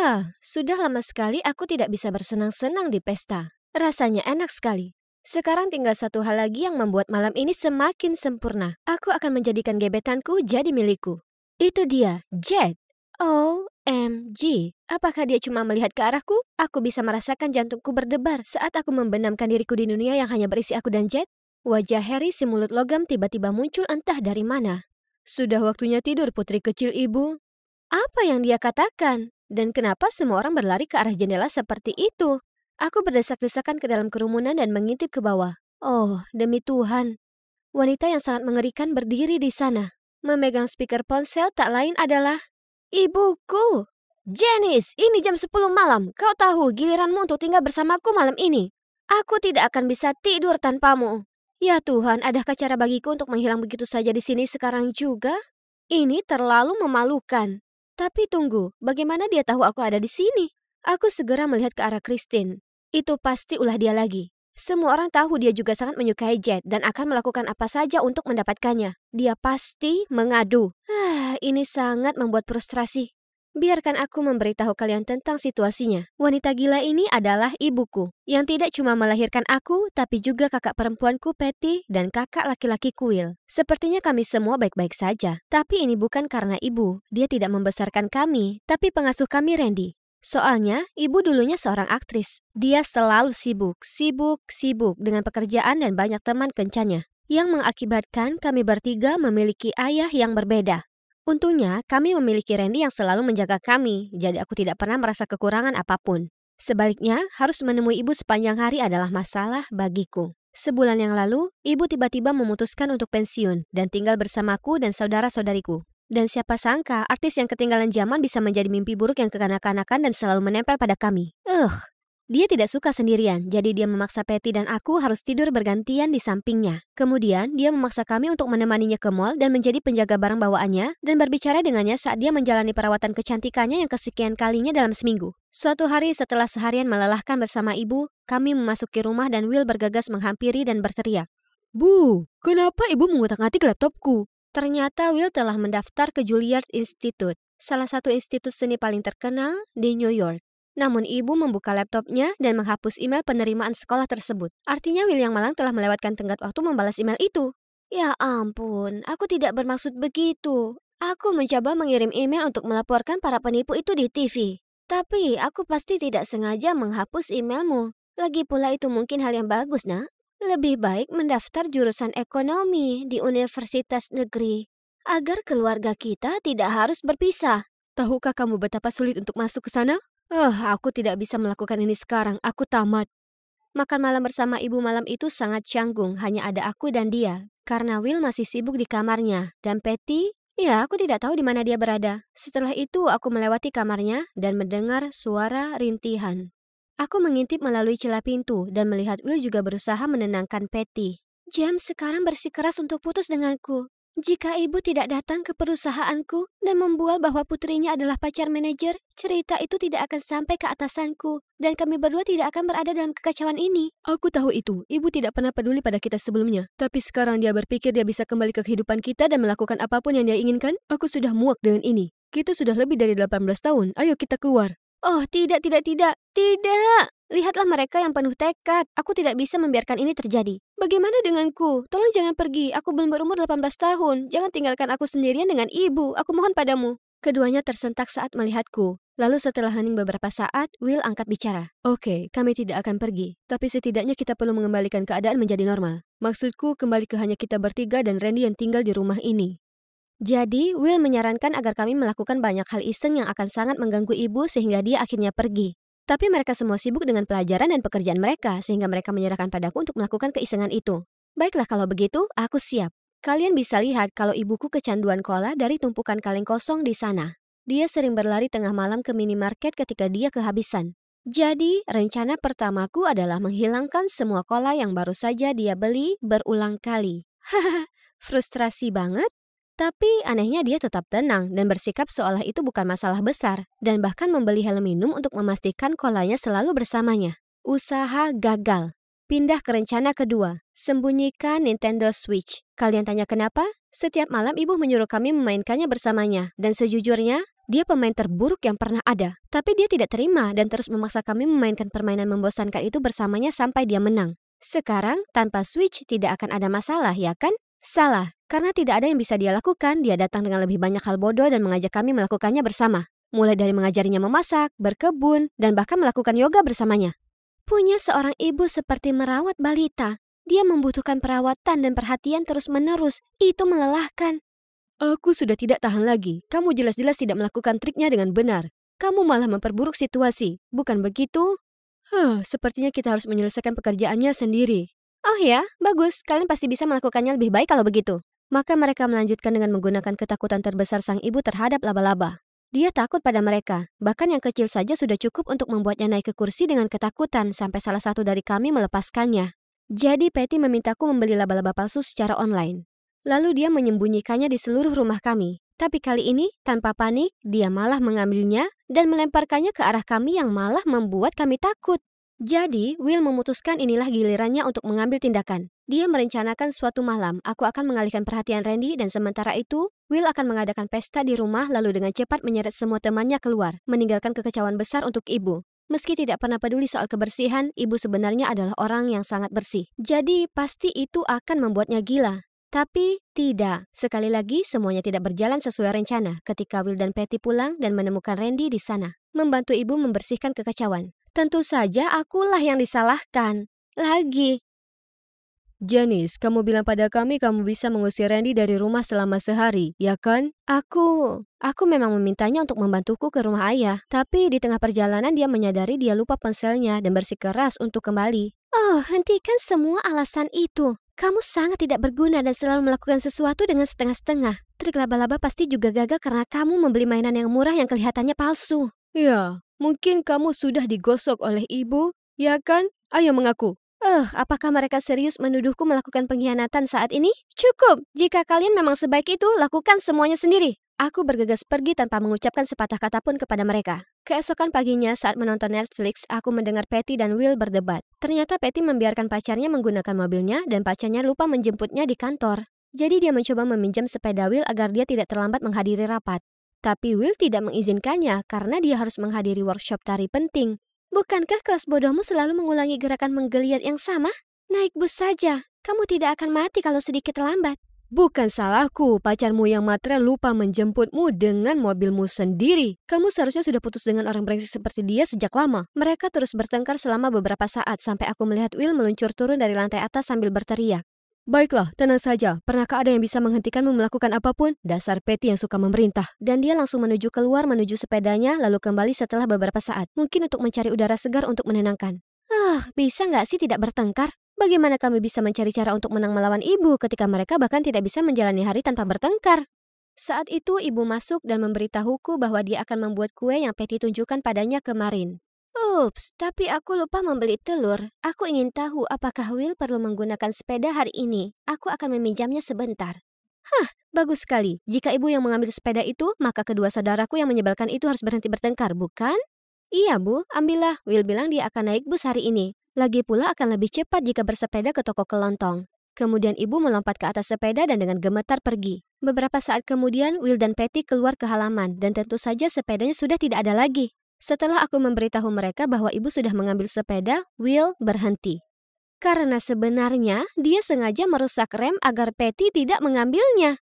Ah, sudah lama sekali aku tidak bisa bersenang-senang di pesta. Rasanya enak sekali. Sekarang tinggal satu hal lagi yang membuat malam ini semakin sempurna. Aku akan menjadikan gebetanku jadi milikku. Itu dia, Jet. OMG, apakah dia cuma melihat ke arahku? Aku bisa merasakan jantungku berdebar saat aku membenamkan diriku di dunia yang hanya berisi aku dan Jet. Wajah Harry si mulut logam tiba-tiba muncul entah dari mana. Sudah waktunya tidur putri kecil ibu. Apa yang dia katakan? Dan kenapa semua orang berlari ke arah jendela seperti itu? Aku berdesak-desakan ke dalam kerumunan dan mengintip ke bawah. Oh, demi Tuhan. Wanita yang sangat mengerikan berdiri di sana. Memegang speaker ponsel tak lain adalah... Ibuku! Janice, ini jam 10 malam. Kau tahu giliranmu untuk tinggal bersamaku malam ini. Aku tidak akan bisa tidur tanpamu. Ya Tuhan, adakah cara bagiku untuk menghilang begitu saja di sini sekarang juga? Ini terlalu memalukan. Tapi tunggu, bagaimana dia tahu aku ada di sini? Aku segera melihat ke arah Christine. Itu pasti ulah dia lagi. Semua orang tahu dia juga sangat menyukai Jet dan akan melakukan apa saja untuk mendapatkannya. Dia pasti mengadu. Ah, ini sangat membuat frustrasi. Biarkan aku memberitahu kalian tentang situasinya. Wanita gila ini adalah ibuku, yang tidak cuma melahirkan aku, tapi juga kakak perempuanku Patty dan kakak laki laki kuil Sepertinya kami semua baik-baik saja. Tapi ini bukan karena ibu. Dia tidak membesarkan kami, tapi pengasuh kami Randy. Soalnya, ibu dulunya seorang aktris. Dia selalu sibuk, sibuk, sibuk dengan pekerjaan dan banyak teman kencannya. Yang mengakibatkan kami bertiga memiliki ayah yang berbeda. Untungnya, kami memiliki Randy yang selalu menjaga kami, jadi aku tidak pernah merasa kekurangan apapun. Sebaliknya, harus menemui ibu sepanjang hari adalah masalah bagiku. Sebulan yang lalu, ibu tiba-tiba memutuskan untuk pensiun dan tinggal bersamaku dan saudara-saudariku. Dan siapa sangka, artis yang ketinggalan zaman bisa menjadi mimpi buruk yang kekanak-kanakan dan selalu menempel pada kami. Ugh, dia tidak suka sendirian, jadi dia memaksa Patty dan aku harus tidur bergantian di sampingnya. Kemudian, dia memaksa kami untuk menemaninya ke mall dan menjadi penjaga barang bawaannya dan berbicara dengannya saat dia menjalani perawatan kecantikannya yang kesekian kalinya dalam seminggu. Suatu hari setelah seharian melelahkan bersama ibu, kami memasuki rumah dan Will bergegas menghampiri dan berteriak. Bu, kenapa ibu mengutak-atik laptopku? Ternyata Will telah mendaftar ke Juilliard Institute, salah satu institut seni paling terkenal di New York. Namun ibu membuka laptopnya dan menghapus email penerimaan sekolah tersebut. Artinya William Malang telah melewatkan tenggat waktu membalas email itu. Ya ampun, aku tidak bermaksud begitu. Aku mencoba mengirim email untuk melaporkan para penipu itu di TV. Tapi aku pasti tidak sengaja menghapus emailmu. Lagi pula itu mungkin hal yang bagus, nak. Lebih baik mendaftar jurusan ekonomi di universitas negeri. Agar keluarga kita tidak harus berpisah. Tahukah kamu betapa sulit untuk masuk ke sana? Eh, aku tidak bisa melakukan ini sekarang. Aku tamat. Makan malam bersama ibu malam itu sangat canggung. Hanya ada aku dan dia. Karena Will masih sibuk di kamarnya. Dan Patty, ya aku tidak tahu di mana dia berada. Setelah itu aku melewati kamarnya dan mendengar suara rintihan. Aku mengintip melalui celah pintu dan melihat Will juga berusaha menenangkan Patty. James sekarang bersikeras untuk putus denganku. Jika ibu tidak datang ke perusahaanku dan membual bahwa putrinya adalah pacar manajer, cerita itu tidak akan sampai ke atasanku, dan kami berdua tidak akan berada dalam kekacauan ini. Aku tahu itu, ibu tidak pernah peduli pada kita sebelumnya. Tapi sekarang dia berpikir dia bisa kembali ke kehidupan kita dan melakukan apapun yang dia inginkan. Aku sudah muak dengan ini. Kita sudah lebih dari 18 tahun, ayo kita keluar. Oh, tidak, tidak, tidak, tidak. Lihatlah mereka yang penuh tekad. Aku tidak bisa membiarkan ini terjadi. Bagaimana denganku? Tolong jangan pergi. Aku belum berumur 18 tahun. Jangan tinggalkan aku sendirian dengan ibu. Aku mohon padamu. Keduanya tersentak saat melihatku. Lalu setelah hening beberapa saat, Will angkat bicara. Oke, okay, kami tidak akan pergi. Tapi setidaknya kita perlu mengembalikan keadaan menjadi normal. Maksudku, kembali ke hanya kita bertiga dan Randy yang tinggal di rumah ini. Jadi, Will menyarankan agar kami melakukan banyak hal iseng yang akan sangat mengganggu ibu sehingga dia akhirnya pergi. Tapi mereka semua sibuk dengan pelajaran dan pekerjaan mereka, sehingga mereka menyerahkan padaku untuk melakukan keisengan itu. Baiklah kalau begitu, aku siap. Kalian bisa lihat kalau ibuku kecanduan kola dari tumpukan kaleng kosong di sana. Dia sering berlari tengah malam ke minimarket ketika dia kehabisan. Jadi, rencana pertamaku adalah menghilangkan semua kola yang baru saja dia beli berulang kali. Hahaha, frustrasi banget, tapi anehnya dia tetap tenang dan bersikap seolah itu bukan masalah besar dan bahkan membeli helm minum untuk memastikan kolanya selalu bersamanya. Usaha gagal. Pindah ke rencana kedua, sembunyikan Nintendo Switch. Kalian tanya kenapa? Setiap malam ibu menyuruh kami memainkannya bersamanya dan sejujurnya dia pemain terburuk yang pernah ada. Tapi dia tidak terima dan terus memaksa kami memainkan permainan membosankan itu bersamanya sampai dia menang. Sekarang, tanpa Switch tidak akan ada masalah, ya kan? Salah, karena tidak ada yang bisa dia lakukan, dia datang dengan lebih banyak hal bodoh dan mengajak kami melakukannya bersama. Mulai dari mengajarinya memasak, berkebun, dan bahkan melakukan yoga bersamanya. Punya seorang ibu seperti merawat balita. Dia membutuhkan perawatan dan perhatian terus-menerus. Itu melelahkan. Aku sudah tidak tahan lagi. Kamu jelas-jelas tidak melakukan triknya dengan benar. Kamu malah memperburuk situasi. Bukan begitu? Huh, sepertinya kita harus menyelesaikan pekerjaannya sendiri. Oh ya, bagus. Kalian pasti bisa melakukannya lebih baik kalau begitu. Maka mereka melanjutkan dengan menggunakan ketakutan terbesar sang ibu terhadap laba-laba. Dia takut pada mereka, bahkan yang kecil saja sudah cukup untuk membuatnya naik ke kursi dengan ketakutan sampai salah satu dari kami melepaskannya. Jadi Patty memintaku membeli laba-laba palsu secara online. Lalu dia menyembunyikannya di seluruh rumah kami. Tapi kali ini, tanpa panik, dia malah mengambilnya dan melemparkannya ke arah kami yang malah membuat kami takut. Jadi, Will memutuskan inilah gilirannya untuk mengambil tindakan. Dia merencanakan suatu malam, aku akan mengalihkan perhatian Randy dan sementara itu, Will akan mengadakan pesta di rumah lalu dengan cepat menyeret semua temannya keluar, meninggalkan kekecauan besar untuk ibu. Meski tidak pernah peduli soal kebersihan, ibu sebenarnya adalah orang yang sangat bersih. Jadi, pasti itu akan membuatnya gila. Tapi tidak. Sekali lagi, semuanya tidak berjalan sesuai rencana ketika Will dan Patty pulang dan menemukan Randy di sana. Membantu ibu membersihkan kekecauan. Tentu saja akulah yang disalahkan. Lagi, Janice, kamu bilang pada kami kamu bisa mengusir Randy dari rumah selama sehari, ya kan? Aku... Aku memang memintanya untuk membantuku ke rumah ayah, tapi di tengah perjalanan dia menyadari dia lupa ponselnya dan bersikeras untuk kembali. Oh, hentikan semua alasan itu. Kamu sangat tidak berguna dan selalu melakukan sesuatu dengan setengah-setengah. Trik laba-laba pasti juga gagal karena kamu membeli mainan yang murah yang kelihatannya palsu. Ya, mungkin kamu sudah digosok oleh ibu, ya kan? Ayo mengaku, Eh, uh, apakah mereka serius menuduhku melakukan pengkhianatan saat ini? Cukup, jika kalian memang sebaik itu, lakukan semuanya sendiri. Aku bergegas pergi tanpa mengucapkan sepatah kata pun kepada mereka. Keesokan paginya saat menonton Netflix, aku mendengar Patty dan Will berdebat. Ternyata Patty membiarkan pacarnya menggunakan mobilnya dan pacarnya lupa menjemputnya di kantor. Jadi dia mencoba meminjam sepeda Will agar dia tidak terlambat menghadiri rapat. Tapi Will tidak mengizinkannya karena dia harus menghadiri workshop tari penting. Bukankah kelas bodohmu selalu mengulangi gerakan menggeliat yang sama? Naik bus saja, kamu tidak akan mati kalau sedikit terlambat. Bukan salahku, pacarmu yang matre lupa menjemputmu dengan mobilmu sendiri. Kamu seharusnya sudah putus dengan orang brengsek seperti dia sejak lama. Mereka terus bertengkar selama beberapa saat sampai aku melihat Will meluncur turun dari lantai atas sambil berteriak. Baiklah, tenang saja. Pernahkah ada yang bisa menghentikanmu melakukan apapun? Dasar Peti yang suka memerintah. Dan dia langsung menuju keluar menuju sepedanya, lalu kembali setelah beberapa saat. Mungkin untuk mencari udara segar untuk menenangkan. Ah, bisa nggak sih tidak bertengkar? Bagaimana kami bisa mencari cara untuk menang melawan ibu ketika mereka bahkan tidak bisa menjalani hari tanpa bertengkar? Saat itu, ibu masuk dan memberitahuku bahwa dia akan membuat kue yang Peti tunjukkan padanya kemarin. Ups, tapi aku lupa membeli telur. Aku ingin tahu apakah Will perlu menggunakan sepeda hari ini. Aku akan meminjamnya sebentar. Hah, bagus sekali. Jika ibu yang mengambil sepeda itu, maka kedua saudaraku yang menyebalkan itu harus berhenti bertengkar, bukan? Iya, Bu. Ambillah. Will bilang dia akan naik bus hari ini. Lagi pula akan lebih cepat jika bersepeda ke toko kelontong. Kemudian ibu melompat ke atas sepeda dan dengan gemetar pergi. Beberapa saat kemudian, Will dan Patty keluar ke halaman dan tentu saja sepedanya sudah tidak ada lagi. Setelah aku memberitahu mereka bahwa ibu sudah mengambil sepeda, Will berhenti. Karena sebenarnya dia sengaja merusak rem agar Patty tidak mengambilnya.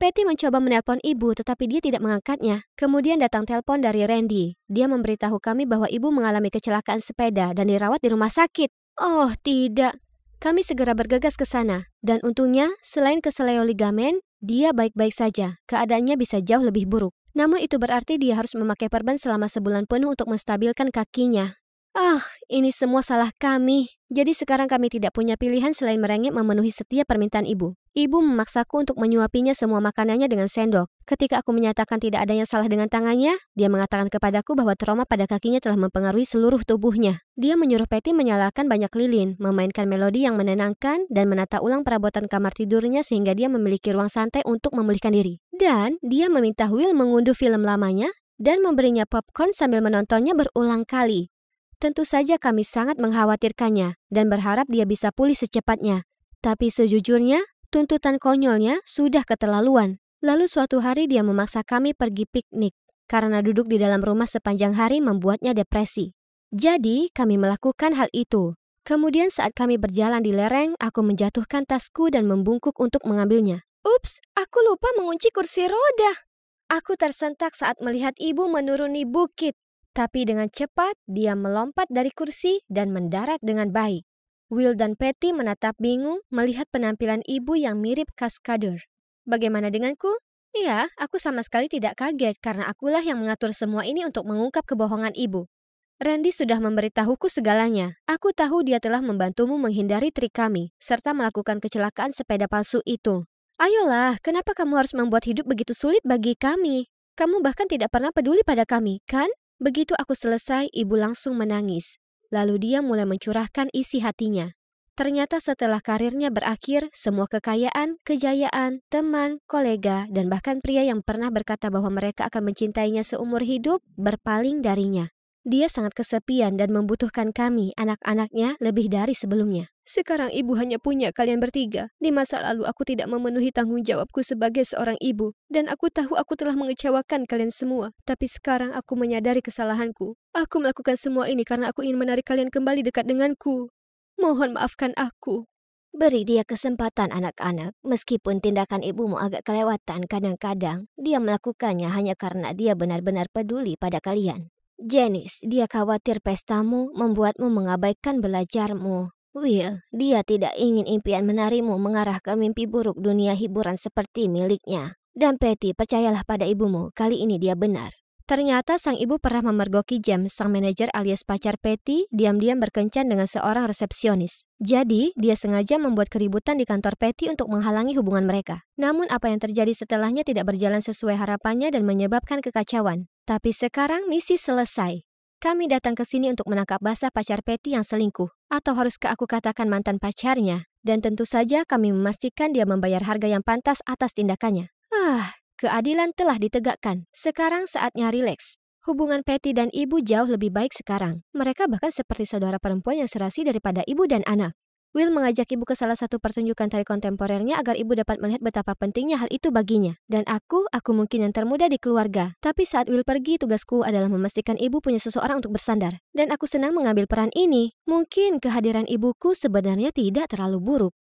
Patty mencoba menelpon ibu tetapi dia tidak mengangkatnya. Kemudian datang telepon dari Randy. Dia memberitahu kami bahwa ibu mengalami kecelakaan sepeda dan dirawat di rumah sakit. Oh, tidak. Kami segera bergegas ke sana. Dan untungnya, selain keseleo ligamen, dia baik-baik saja. Keadaannya bisa jauh lebih buruk. Namun itu berarti dia harus memakai perban selama sebulan penuh untuk menstabilkan kakinya. Ah, oh, ini semua salah kami. Jadi sekarang kami tidak punya pilihan selain merengek memenuhi setiap permintaan ibu. Ibu memaksaku untuk menyuapinya semua makanannya dengan sendok. Ketika aku menyatakan tidak ada yang salah dengan tangannya, dia mengatakan kepadaku bahwa trauma pada kakinya telah mempengaruhi seluruh tubuhnya. Dia menyuruh peti menyalakan banyak lilin, memainkan melodi yang menenangkan, dan menata ulang perabotan kamar tidurnya sehingga dia memiliki ruang santai untuk memulihkan diri. Dan dia meminta Will mengunduh film lamanya dan memberinya popcorn sambil menontonnya berulang kali. Tentu saja kami sangat mengkhawatirkannya dan berharap dia bisa pulih secepatnya. Tapi sejujurnya, tuntutan konyolnya sudah keterlaluan. Lalu suatu hari dia memaksa kami pergi piknik karena duduk di dalam rumah sepanjang hari membuatnya depresi. Jadi, kami melakukan hal itu. Kemudian saat kami berjalan di lereng, aku menjatuhkan tasku dan membungkuk untuk mengambilnya. Ups, aku lupa mengunci kursi roda. Aku tersentak saat melihat ibu menuruni bukit. Tapi dengan cepat, dia melompat dari kursi dan mendarat dengan baik. Will dan Patty menatap bingung melihat penampilan ibu yang mirip kaskader. Bagaimana denganku? Iya, aku sama sekali tidak kaget karena akulah yang mengatur semua ini untuk mengungkap kebohongan ibu. Randy sudah memberitahuku segalanya. Aku tahu dia telah membantumu menghindari trik kami, serta melakukan kecelakaan sepeda palsu itu. Ayolah, kenapa kamu harus membuat hidup begitu sulit bagi kami? Kamu bahkan tidak pernah peduli pada kami, kan? Begitu aku selesai, ibu langsung menangis. Lalu dia mulai mencurahkan isi hatinya. Ternyata setelah karirnya berakhir, semua kekayaan, kejayaan, teman, kolega, dan bahkan pria yang pernah berkata bahwa mereka akan mencintainya seumur hidup berpaling darinya. Dia sangat kesepian dan membutuhkan kami, anak-anaknya, lebih dari sebelumnya. Sekarang ibu hanya punya kalian bertiga. Di masa lalu aku tidak memenuhi tanggung jawabku sebagai seorang ibu. Dan aku tahu aku telah mengecewakan kalian semua. Tapi sekarang aku menyadari kesalahanku. Aku melakukan semua ini karena aku ingin menarik kalian kembali dekat denganku. Mohon maafkan aku. Beri dia kesempatan anak-anak, meskipun tindakan ibumu agak kelewatan kadang-kadang, dia melakukannya hanya karena dia benar-benar peduli pada kalian. Janice, dia khawatir pestamu membuatmu mengabaikan belajarmu. Will, dia tidak ingin impian menarimu mengarah ke mimpi buruk dunia hiburan seperti miliknya. Dan Patty, percayalah pada ibumu, kali ini dia benar. Ternyata sang ibu pernah memergoki James, sang manajer alias pacar Patty, diam-diam berkencan dengan seorang resepsionis. Jadi, dia sengaja membuat keributan di kantor Patty untuk menghalangi hubungan mereka. Namun apa yang terjadi setelahnya tidak berjalan sesuai harapannya dan menyebabkan kekacauan. Tapi sekarang misi selesai. Kami datang ke sini untuk menangkap basah pacar Peti yang selingkuh, atau haruskah aku katakan mantan pacarnya? Dan tentu saja kami memastikan dia membayar harga yang pantas atas tindakannya. Ah, keadilan telah ditegakkan. Sekarang saatnya rileks. Hubungan Peti dan ibu jauh lebih baik sekarang. Mereka bahkan seperti saudara perempuan yang serasi daripada ibu dan anak. Will mengajak ibu ke salah satu pertunjukan tari kontemporernya agar ibu dapat melihat betapa pentingnya hal itu baginya. Dan aku, aku mungkin yang termuda di keluarga. Tapi saat Will pergi, tugasku adalah memastikan ibu punya seseorang untuk bersandar. Dan aku senang mengambil peran ini. Mungkin kehadiran ibuku sebenarnya tidak terlalu buruk.